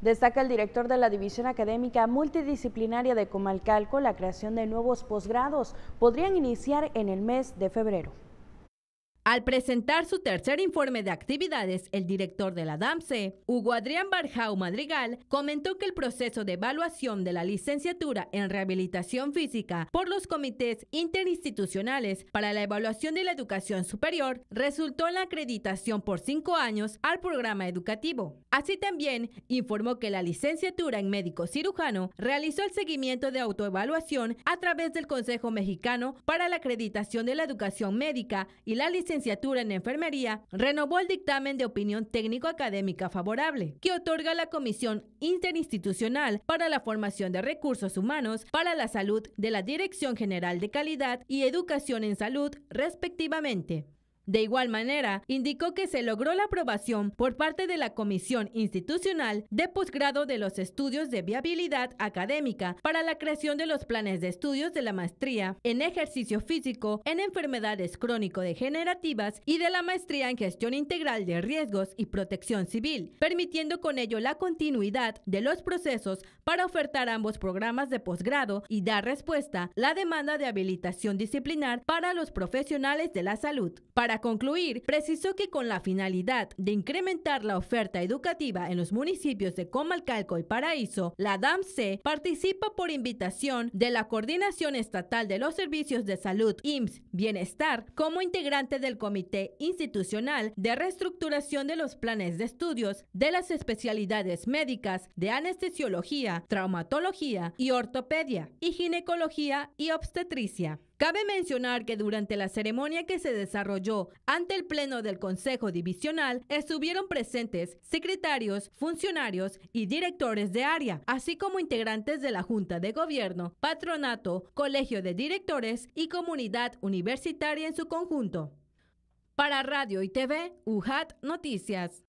Destaca el director de la División Académica Multidisciplinaria de Comalcalco la creación de nuevos posgrados. Podrían iniciar en el mes de febrero. Al presentar su tercer informe de actividades, el director de la DAMSE, Hugo Adrián Barjau Madrigal, comentó que el proceso de evaluación de la licenciatura en rehabilitación física por los comités interinstitucionales para la evaluación de la educación superior resultó en la acreditación por cinco años al programa educativo. Así también informó que la licenciatura en médico cirujano realizó el seguimiento de autoevaluación a través del Consejo Mexicano para la Acreditación de la Educación Médica y la licenciatura licenciatura en enfermería, renovó el dictamen de opinión técnico-académica favorable, que otorga la Comisión Interinstitucional para la Formación de Recursos Humanos para la Salud de la Dirección General de Calidad y Educación en Salud, respectivamente. De igual manera, indicó que se logró la aprobación por parte de la Comisión Institucional de Posgrado de los Estudios de Viabilidad Académica para la creación de los planes de estudios de la maestría en ejercicio físico en enfermedades crónico-degenerativas y de la maestría en gestión integral de riesgos y protección civil, permitiendo con ello la continuidad de los procesos para ofertar ambos programas de posgrado y dar respuesta a la demanda de habilitación disciplinar para los profesionales de la salud. Para para concluir, precisó que con la finalidad de incrementar la oferta educativa en los municipios de Comalcalco y Paraíso, la DAMC participa por invitación de la Coordinación Estatal de los Servicios de Salud, IMSS, Bienestar, como integrante del Comité Institucional de Reestructuración de los Planes de Estudios de las Especialidades Médicas de Anestesiología, Traumatología y Ortopedia y Ginecología y Obstetricia. Cabe mencionar que durante la ceremonia que se desarrolló ante el Pleno del Consejo Divisional estuvieron presentes secretarios, funcionarios y directores de área, así como integrantes de la Junta de Gobierno, Patronato, Colegio de Directores y comunidad universitaria en su conjunto. Para Radio y TV, UHAT Noticias.